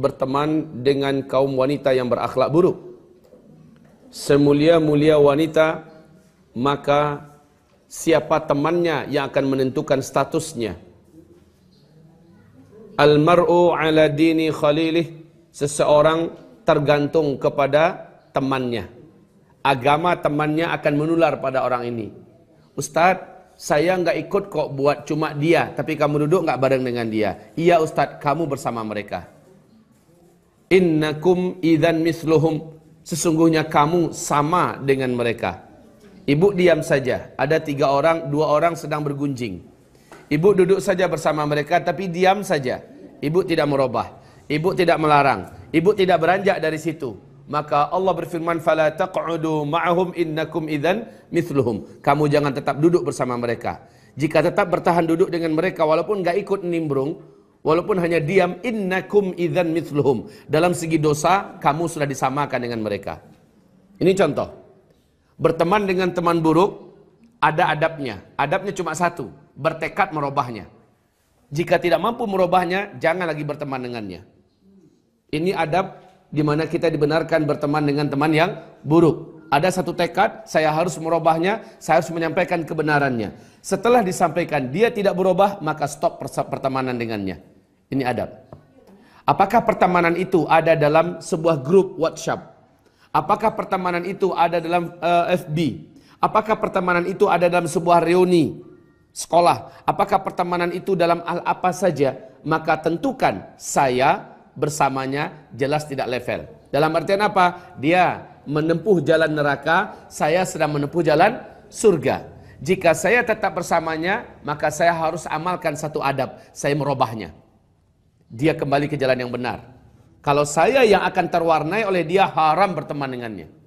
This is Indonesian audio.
berteman dengan kaum wanita yang berakhlak buruk. Semulia-mulia wanita, maka siapa temannya yang akan menentukan statusnya. Almar'u ala dini khalilih, seseorang tergantung kepada temannya. Agama temannya akan menular pada orang ini. Ustadz, saya enggak ikut kok buat cuma dia, tapi kamu duduk enggak bareng dengan dia. Iya Ustadz, kamu bersama mereka innakum idan misluhum sesungguhnya kamu sama dengan mereka ibu diam saja ada tiga orang dua orang sedang bergunjing ibu duduk saja bersama mereka tapi diam saja ibu tidak merubah ibu tidak melarang ibu tidak beranjak dari situ maka Allah berfirman fala taq'udu ma'ahum innakum idan misluhum kamu jangan tetap duduk bersama mereka jika tetap bertahan duduk dengan mereka walaupun nggak ikut nimbrung walaupun hanya diam innakum idzan mithluhum dalam segi dosa kamu sudah disamakan dengan mereka ini contoh berteman dengan teman buruk ada adabnya adabnya cuma satu bertekad merubahnya jika tidak mampu merubahnya jangan lagi berteman dengannya ini adab di mana kita dibenarkan berteman dengan teman yang buruk ada satu tekad, saya harus merubahnya, saya harus menyampaikan kebenarannya. Setelah disampaikan, dia tidak berubah, maka stop pertemanan dengannya. Ini adab. Apakah pertemanan itu ada dalam sebuah grup WhatsApp? Apakah pertemanan itu ada dalam uh, eh, FB? Apakah pertemanan itu ada dalam sebuah reuni sekolah? Apakah pertemanan itu dalam hal apa saja? Maka tentukan saya bersamanya jelas tidak level. Dalam artian apa? Dia menempuh jalan neraka, saya sedang menempuh jalan surga. Jika saya tetap bersamanya, maka saya harus amalkan satu adab, saya merubahnya. Dia kembali ke jalan yang benar. Kalau saya yang akan terwarnai oleh dia haram berteman dengannya.